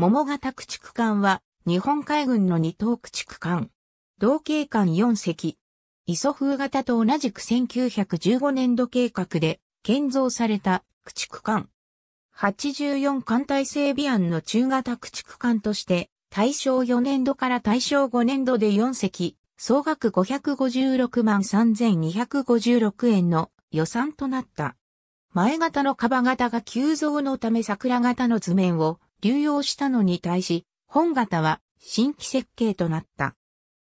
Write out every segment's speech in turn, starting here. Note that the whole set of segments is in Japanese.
桃型駆逐艦は、日本海軍の二等駆逐艦。同型艦4隻。磯風型と同じく1915年度計画で建造された駆逐艦。84艦隊整備案の中型駆逐艦として、大正4年度から大正5年度で4隻、総額556万3256円の予算となった。前型のカバ型が急増のため桜型の図面を流用したのに対し、本型は新規設計となった。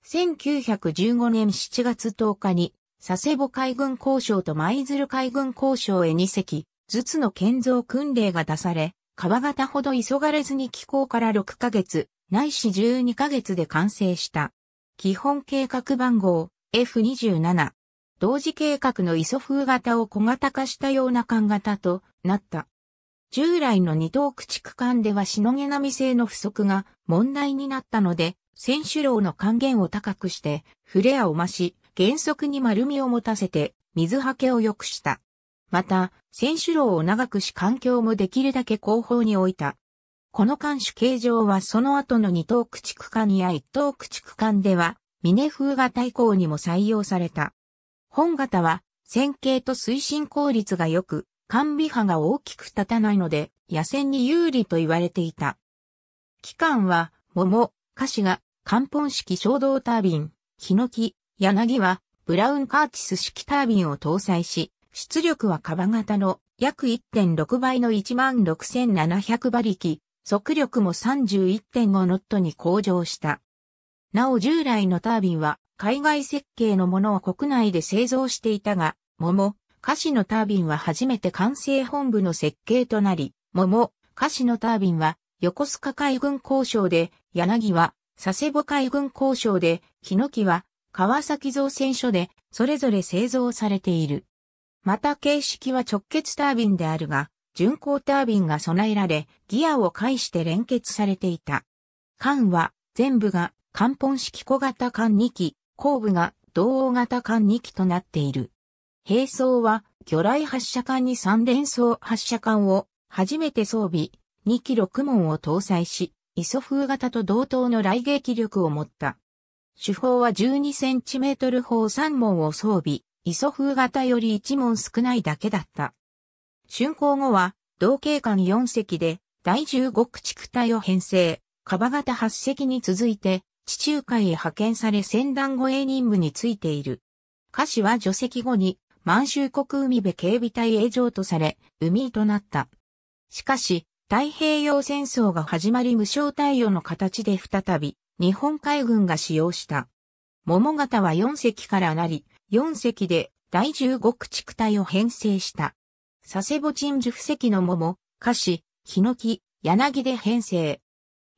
1915年7月10日に、佐世保海軍交渉と舞鶴海軍交渉へ2隻、ずつの建造訓令が出され、川型ほど急がれずに機構から6ヶ月、ないし12ヶ月で完成した。基本計画番号 F27。同時計画の磯風型を小型化したような艦型となった。従来の二等駆逐艦ではしのげ並性の不足が問題になったので、選手楼の還元を高くして、フレアを増し、原則に丸みを持たせて、水はけを良くした。また、選手楼を長くし環境もできるだけ後方に置いた。この艦種形状はその後の二等駆逐艦や一等駆逐艦では、峰風型以降にも採用された。本型は、線形と推進効率が良く、完備波が大きく立たないので、野戦に有利と言われていた。期間は、桃、菓子が、漢本式衝動タービン、ヒノキ、柳は、ブラウンカーチス式タービンを搭載し、出力はカバ型の約1.6倍の16,700馬力、速力も31.5ノットに向上した。なお従来のタービンは海外設計のものを国内で製造していたが、桃、カシのタービンは初めて管制本部の設計となり、桃、カシのタービンは横須賀海軍交渉で、柳は佐世保海軍交渉で、ヒノキは川崎造船所でそれぞれ製造されている。また形式は直結タービンであるが、巡航タービンが備えられ、ギアを介して連結されていた。艦は全部が艦本式小型艦2機、後部が同王型艦2機となっている。兵装は、魚雷発射管に三連装発射管を初めて装備、2機6門を搭載し、イソ風型と同等の雷撃力を持った。手法は12センチメートル砲3門を装備、イソ風型より1門少ないだけだった。竣工後は、同警官4隻で、第15駆逐隊を編成、カバ型8隻に続いて、地中海へ派遣され船団護衛任務についている。歌詞は除籍後に満州国海辺警備隊営場とされ、海となった。しかし、太平洋戦争が始まり無償対与の形で再び、日本海軍が使用した。桃型は4隻からなり、4隻で第15駆逐隊を編成した。佐世保鎮樹布石の桃、菓子、ヒノキ、柳で編成。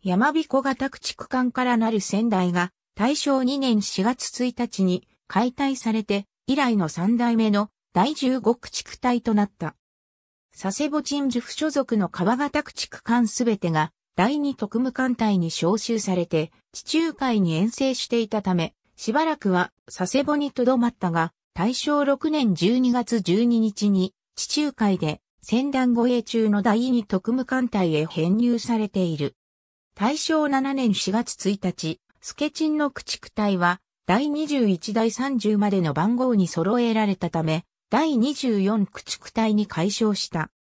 山彦型駆逐艦からなる仙台が大正2年4月1日に解体されて以来の三代目の第15駆逐隊となった。佐世保鎮守府所属の川形駆逐艦すべてが第二特務艦隊に召集されて地中海に遠征していたため、しばらくは佐世保に留まったが、大正6年12月12日に地中海で戦団護衛中の第二特務艦隊へ編入されている。大正7年4月1日、スケチンの駆逐隊は第21第30までの番号に揃えられたため、第24駆逐隊に解消した。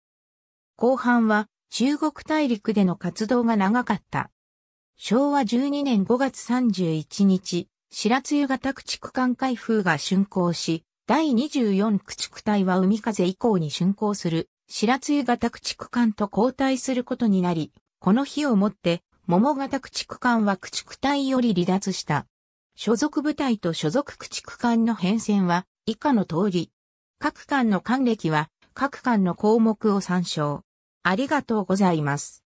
後半は中国大陸での活動が長かった。昭和12年5月31日、白露型駆逐艦開封が竣工し、第24駆逐隊は海風以降に竣工する白露型駆逐艦と交代することになり、この日をもって桃型駆逐艦は駆逐隊より離脱した。所属部隊と所属駆逐艦の変遷は以下の通り。各艦の艦歴は各艦の項目を参照。ありがとうございます。